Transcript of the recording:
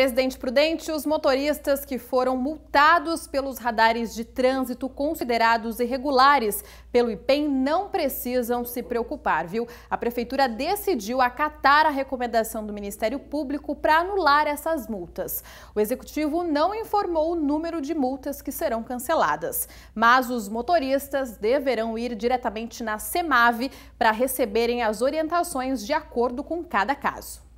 Presidente Prudente, os motoristas que foram multados pelos radares de trânsito considerados irregulares pelo IPEM não precisam se preocupar, viu? A Prefeitura decidiu acatar a recomendação do Ministério Público para anular essas multas. O Executivo não informou o número de multas que serão canceladas, mas os motoristas deverão ir diretamente na SEMAV para receberem as orientações de acordo com cada caso.